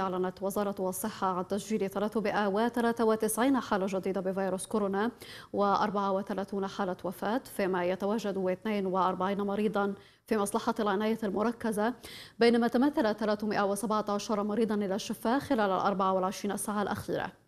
أعلنت وزارة الصحة عن تسجيل 393 حالة جديدة بفيروس كورونا و34 حالة وفاة فيما يتواجد 42 مريضا في مصلحة العناية المركزة بينما تمثل 317 مريضا إلى الشفاء خلال 24 ساعة الأخيرة